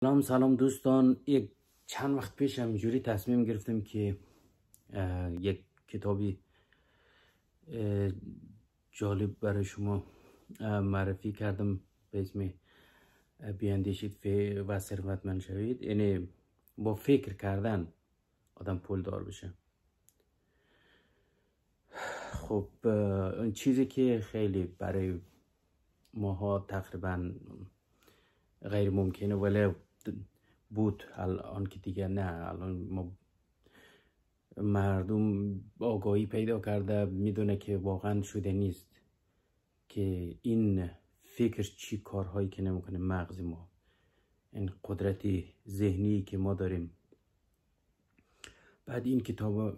سلام سلام دوستان یک چند وقت پیش جوری تصمیم گرفتم که یک کتابی جالب برای شما معرفی کردم به اسم بیاندیشید و ثروتمند شوید یعنی با فکر کردن آدم پول دار بشه خب اون چیزی که خیلی برای ماها تقریبا غیر ممکنه ولی بود الان که دیگه نه الان ما مردم آگاهی پیدا کرده میدونه که واقعا شده نیست که این فکر چی کارهایی که نمیکنه مغز ما این قدرت ذهنی که ما داریم بعد این کتاب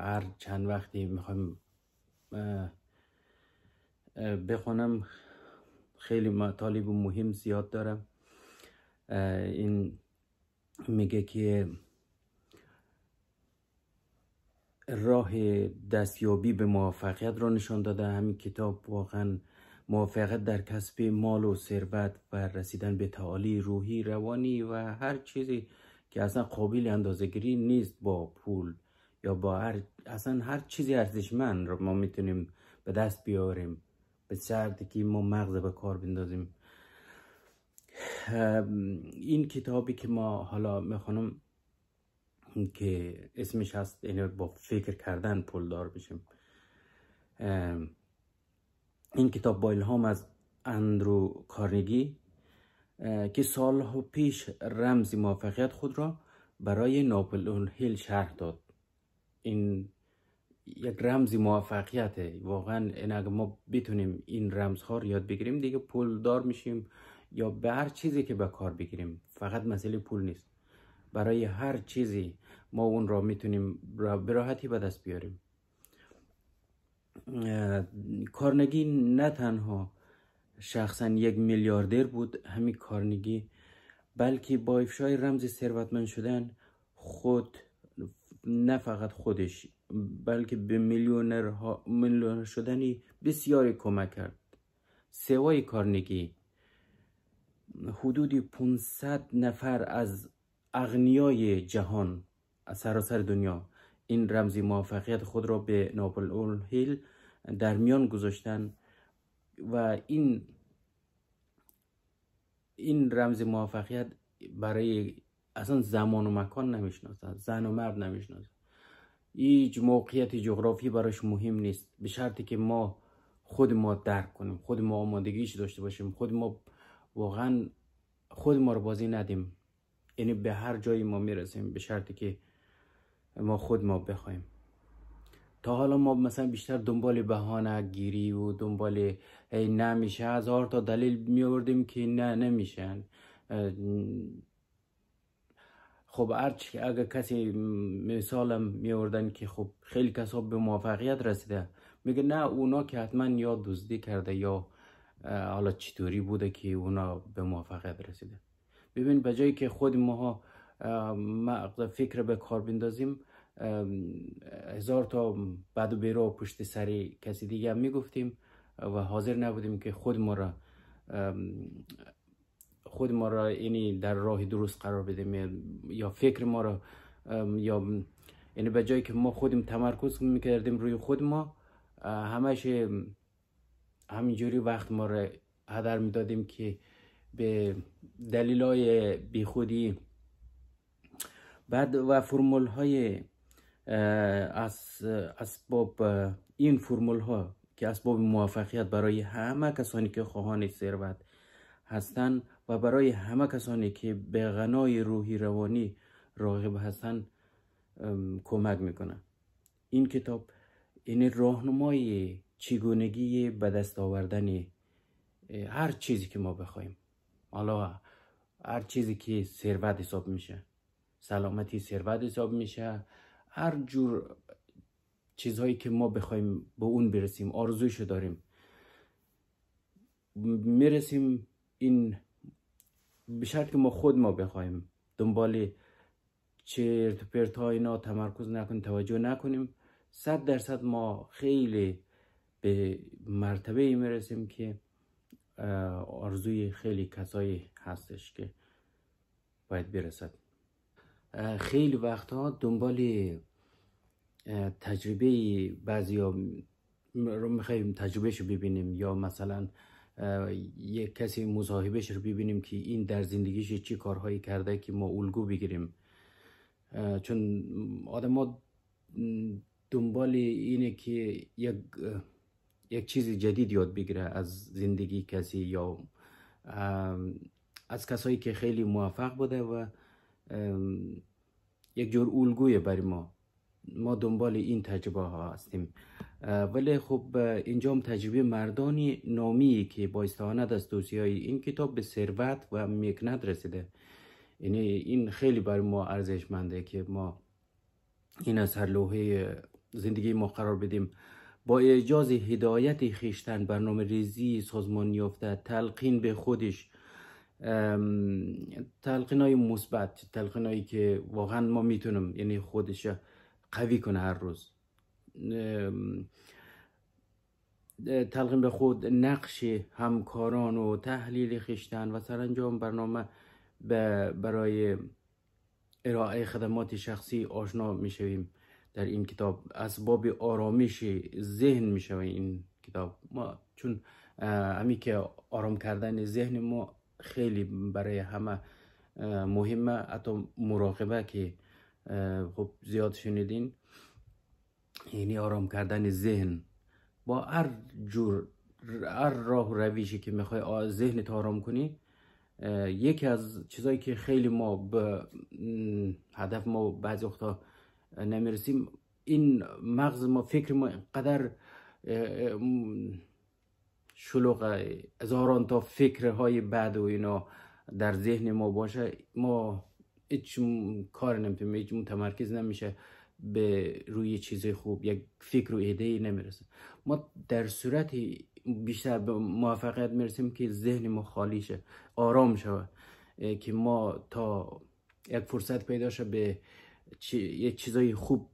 هر چند وقتی میخوایم بخونم خیلی مطالب مهم زیاد دارم این میگه که راه دستیابی به موفقیت را نشان داده همین کتاب واقعا موفقیت در کسب مال و ثروت و رسیدن به تعالی روحی روانی و هر چیزی که اصلا قابل اندازهگیری نیست با پول یا با هر اصلا هر چیزی ارزشمند رو ما میتونیم به دست بیاریم به شرطی که ما مغز به کار بندازیم این کتابی که ما حالا میخونم که اسمش هست اینو یعنی با فکر کردن دار بشیم این کتاب با الهام از اندرو کارنگی که سالها پیش رمز موفقیت خود را برای ناپلئون هیل شرح داد این یک رمز موفقیته واقعا یعنی ما بتونیم این رمزها رو یاد بگیریم دیگه دار میشیم یا به هر چیزی که به کار بگیریم فقط مسئله پول نیست برای هر چیزی ما اون را میتونیم به راحتی به دست بیاریم کارنگی نه تنها شخصا یک میلیاردر بود همین کارنگی بلکه با افشای رمز ثروتمند شدن خود نه فقط خودش بلکه به میلیونر شدنی بسیاری کمک کرد سوای کارنگی حدود 500 نفر از اغنیای جهان از سراسر دنیا این رمزی موفقیت خود را به ناپل اول هیل در میان گذاشتن و این این رمز موفقیت برای اصلا زمان و مکان نمیشناسد زن و مرد نمیشناسد هیچ موقعیت جغرافی براش مهم نیست به شرطی که ما خود ما درک کنیم خود ما آمادگیش داشته باشیم خود ما واقعا خود ما رو بازی ندیم یعنی به هر جایی ما میرسیم به شرطی که ما خود ما بخوایم تا حالا ما مثلا بیشتر دنبال بهانه گیری و دنبال ای نمیشه هزار تا دلیل میوردیم که نه نمیشن خب ارچ اگر کسی مثالم میوردن که خب خیلی کسا به موفقیت رسیده میگه نه اونا که حتما یا دزدی کرده یا حالا چطوری بوده که اونا به موفقیت رسیده ببین به جایی که خود ماها فکره فکر به کار بندازیم هزار تا بد و بیرا پشت سری کسی دیگه میگفتیم و حاضر نبودیم که خود ما را خود ما را اینی در راه درست قرار بدیم یا فکر ما را یا یعنی به جایی که ما خودیم تمرکز میکردیم روی خود ما همش همینجوری وقت ما رو هدر میدادیم که به دلیل های بیخودی بعد و فرمول های از اسباب این فرمول ها که اسباب موفقیت برای همه کسانی که خواهان ثروت هستند و برای همه کسانی که به غنای روحی روانی راغب هستند کمک میکنه این کتاب این یعنی راهنمای چگونگی به دست آوردن هر چیزی که ما بخوایم حالا هر چیزی که ثروت حساب میشه سلامتی ثروت حساب میشه هر جور چیزهایی که ما بخوایم به اون برسیم آرزوشو داریم میرسیم این به شرط که ما خود ما بخوایم دنبال چرت پرت ها اینا تمرکز نکنیم توجه نکنیم صد درصد ما خیلی به مرتبه ای میرسیم که آرزوی خیلی کسایی هستش که باید برسد خیلی وقتها دنبال تجربه بعضی رو میخواییم تجربهش رو ببینیم یا مثلا یک کسی مصاحبهش رو ببینیم که این در زندگیش چی کارهایی کرده که ما الگو بگیریم چون آدم ها دنبال اینه که یک یک چیز جدید یاد بگیره از زندگی کسی یا از کسایی که خیلی موفق بوده و یک جور الگوی برای ما ما دنبال این تجربه ها هستیم ولی خب اینجا هم تجربه مردانی نامی که با استعانت از توصیه های این کتاب به ثروت و مکنت رسیده یعنی این خیلی برای ما ارزشمنده که ما این از هر زندگی ما قرار بدیم با اعجاز هدایت خیشتن برنامه ریزی سازمان یافته تلقین به خودش تلقین های مثبت تلقین هایی که واقعا ما میتونم یعنی خودش قوی کنه هر روز تلقین به خود نقش همکاران و تحلیل خیشتن و سرانجام برنامه برای ارائه خدمات شخصی آشنا میشویم. در این کتاب اسباب آرامش ذهن می شود این کتاب ما چون همی که آرام کردن ذهن ما خیلی برای همه مهمه حتی مراقبه که خب زیاد شنیدین یعنی آرام کردن ذهن با هر جور هر راه رویشی که میخوای تا آرام کنی یکی از چیزایی که خیلی ما به هدف ما بعضی وقتا نمیرسیم این مغز ما فکر ما اینقدر شلوغ هزاران تا فکرهای بد و اینا در ذهن ما باشه ما هیچ کار نمیتونیم هیچ متمرکز نمیشه به روی چیز خوب یک فکر و ایده ای نمیرسه ما در صورت بیشتر به موفقیت میرسیم که ذهن ما خالی شه آرام شود که ما تا یک فرصت پیدا شه به چی، یه چیزای خوب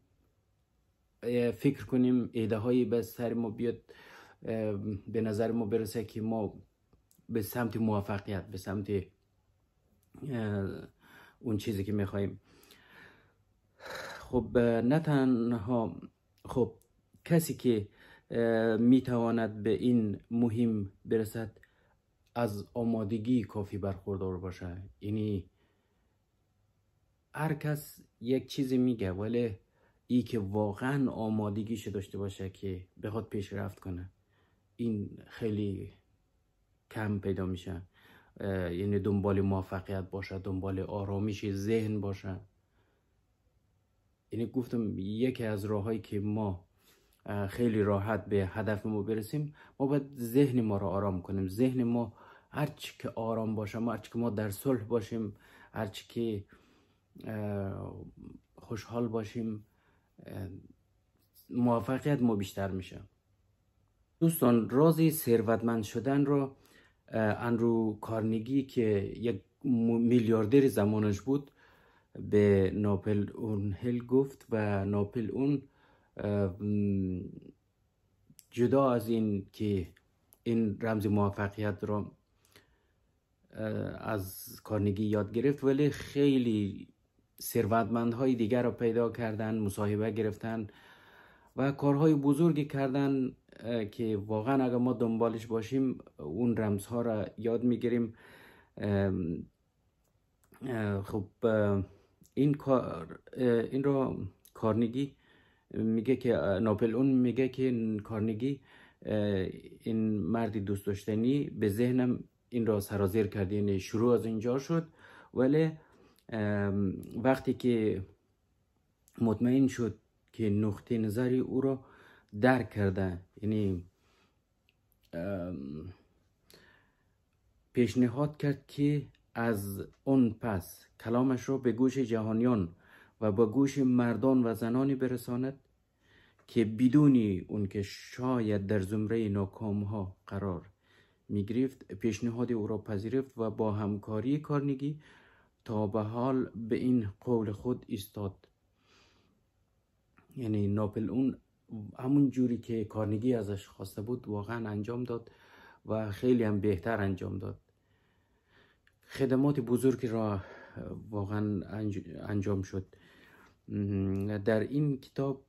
فکر کنیم ایده هایی به سر ما بیاد به نظر ما برسه که ما به سمت موفقیت به سمت اون چیزی که میخواییم خب نه تنها خب کسی که میتواند به این مهم برسد از آمادگی کافی برخوردار باشه اینی هر کس یک چیزی میگه ولی ای که واقعا آمادگیش داشته باشه که بخواد پیشرفت کنه این خیلی کم پیدا میشه یعنی دنبال موفقیت باشه دنبال آرامش ذهن باشه یعنی گفتم یکی از راههایی که ما خیلی راحت به هدف ما برسیم ما باید ذهن ما رو آرام کنیم ذهن ما هرچی که آرام باشه ما هرچی که ما در صلح باشیم هرچی که خوشحال باشیم موفقیت ما بیشتر میشه دوستان رازی ثروتمند شدن را انرو کارنگی که یک میلیاردر زمانش بود به ناپل اون هل گفت و ناپل اون جدا از این که این رمز موفقیت را از کارنگی یاد گرفت ولی خیلی ثروتمندهای دیگر را پیدا کردن مصاحبه گرفتن و کارهای بزرگی کردن که واقعا اگر ما دنبالش باشیم اون رمزها را یاد میگیریم خب این کار این را کارنگی میگه که ناپل اون میگه که کارنگی این مردی دوست داشتنی به ذهنم این را سرازیر یعنی شروع از اینجا شد ولی وقتی که مطمئن شد که نقطه نظری او را درک کرده یعنی پیشنهاد کرد که از اون پس کلامش را به گوش جهانیان و به گوش مردان و زنانی برساند که بدون اون که شاید در زمره ناکام ها قرار می گرفت پیشنهاد او را پذیرفت و با همکاری کارنگی تا به حال به این قول خود استاد یعنی ناپل اون همون جوری که کارنگی ازش خواسته بود واقعا انجام داد و خیلی هم بهتر انجام داد خدمات بزرگی را واقعا انجام شد در این کتاب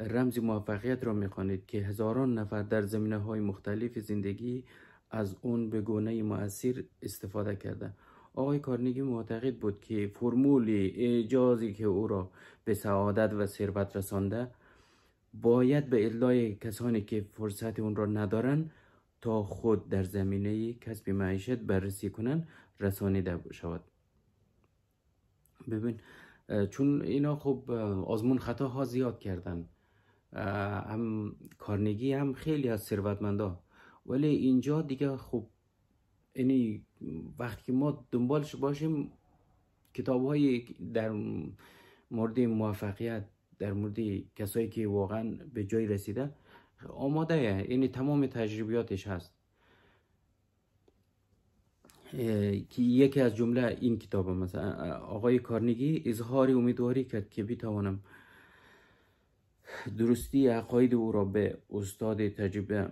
رمز موفقیت را میخوانید که هزاران نفر در زمینه های مختلف زندگی از اون به گونه مؤثر استفاده کرده آقای کارنگی معتقد بود که فرمول اجازی که او را به سعادت و ثروت رسانده باید به ادلای کسانی که فرصت اون را ندارن تا خود در زمینه کسب معیشت بررسی کنن رسانیده شود ببین چون اینا خب آزمون خطا ها زیاد کردن هم کارنگی هم خیلی از ثروتمندا ولی اینجا دیگه خب یعنی وقتی که ما دنبالش باشیم کتاب در مورد موفقیت در مورد کسایی که واقعا به جای رسیده آماده یه یعنی تمام تجربیاتش هست که یکی از جمله این کتاب مثلا آقای کارنگی اظهار امیدواری کرد که بیتوانم درستی عقاید او را به استاد تجربه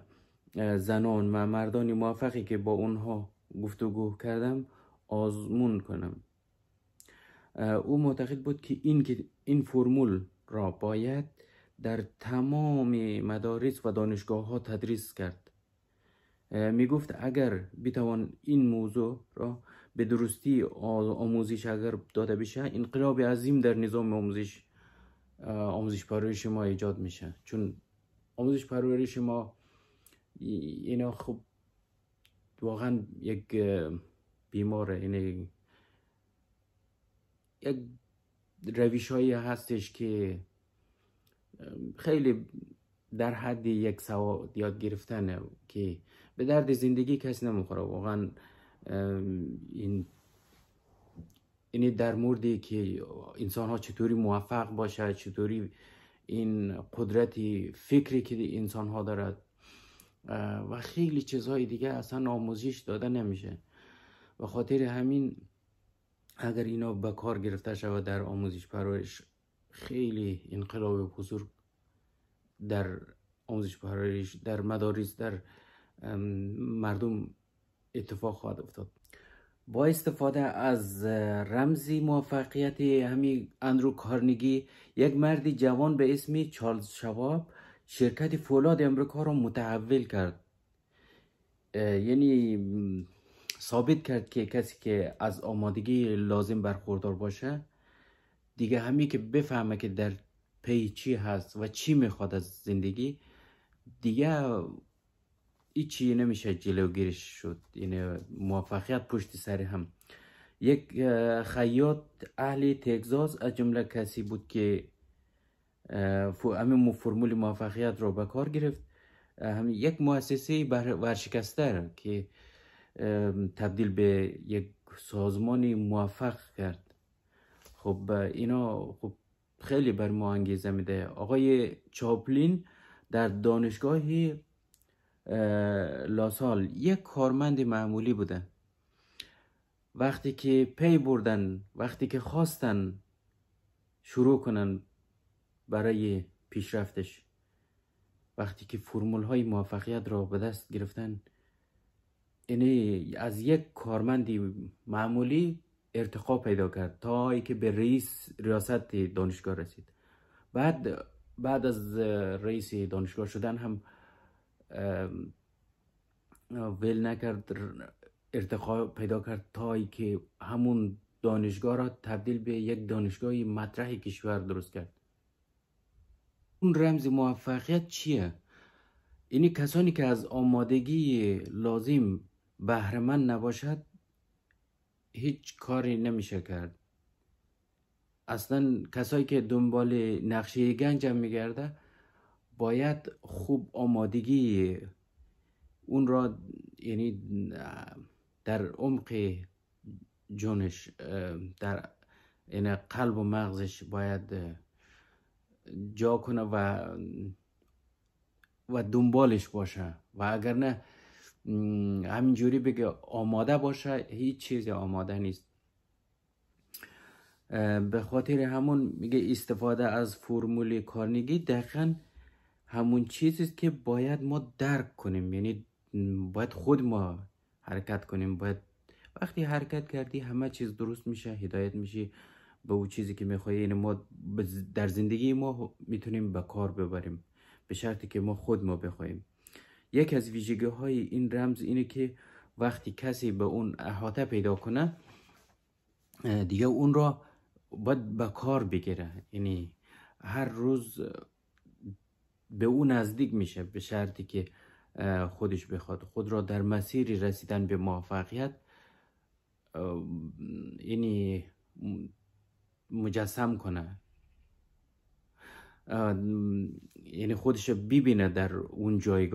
زنان و مردانی موفقی که با اونها گفتگو کردم آزمون کنم او معتقد بود که این, که این فرمول را باید در تمام مدارس و دانشگاه ها تدریس کرد می گفت اگر بتوان این موضوع را به درستی آموزش اگر داده بشه انقلاب عظیم در نظام آموزش آموزش پرورش ما ایجاد میشه چون آموزش پرورش ما اینا خب واقعا یک بیماره یعنی یک رویش هایی هستش که خیلی در حد یک سواد یاد گرفتنه که به درد زندگی کسی نمیخوره واقعا این یعنی در موردی که انسان ها چطوری موفق باشه چطوری این قدرتی فکری که انسان ها دارد و خیلی چیزهای دیگه اصلا آموزش داده نمیشه و خاطر همین اگر اینا به کار گرفته شود در آموزش پرورش خیلی انقلاب بزرگ در آموزش پرورش در مدارس در مردم اتفاق خواهد افتاد با استفاده از رمزی موفقیت همین اندرو کارنگی یک مرد جوان به اسم چارلز شواب شرکت فولاد امریکا رو متحول کرد یعنی ثابت کرد که کسی که از آمادگی لازم برخوردار باشه دیگه همی که بفهمه که در پی چی هست و چی میخواد از زندگی دیگه چی نمیشه گیرش شد یعنی موفقیت پشت سر هم یک خیاط اهل تگزاس از جمله کسی بود که همین فرمول موفقیت رو به کار گرفت همین یک مؤسسه ورشکسته که تبدیل به یک سازمان موفق کرد خب اینا خب خیلی بر ما انگیزه میده آقای چاپلین در دانشگاه لاسال یک کارمند معمولی بوده وقتی که پی بردن وقتی که خواستن شروع کنن برای پیشرفتش وقتی که فرمول های موفقیت را به دست گرفتن اینه یعنی از یک کارمندی معمولی ارتقا پیدا کرد تا ای که به رئیس ریاست دانشگاه رسید بعد بعد از رئیس دانشگاه شدن هم ول نکرد ارتقا پیدا کرد تا ای که همون دانشگاه را تبدیل به یک دانشگاهی مطرح کشور درست کرد اون رمز موفقیت چیه؟ یعنی کسانی که از آمادگی لازم بهرمند نباشد هیچ کاری نمیشه کرد اصلا کسایی که دنبال نقشه گنج هم میگرده باید خوب آمادگی اون را یعنی در عمق جونش در یعنی قلب و مغزش باید جا کنه و و دنبالش باشه و اگر نه همینجوری بگه آماده باشه هیچ چیزی آماده نیست به خاطر همون میگه استفاده از فرمول کارنگی دقیقا همون چیزیست که باید ما درک کنیم یعنی باید خود ما حرکت کنیم باید وقتی حرکت کردی همه چیز درست میشه هدایت میشه به او چیزی که میخواییم یعنی ما در زندگی ما میتونیم به کار ببریم به شرطی که ما خود ما بخوایم یک از ویژگی های این رمز اینه که وقتی کسی به اون احاطه پیدا کنه دیگه اون را باید به کار بگیره یعنی هر روز به او نزدیک میشه به شرطی که خودش بخواد خود را در مسیر رسیدن به موفقیت یعنی مجسم کنه یعنی خودش ببینه در اون جایگاه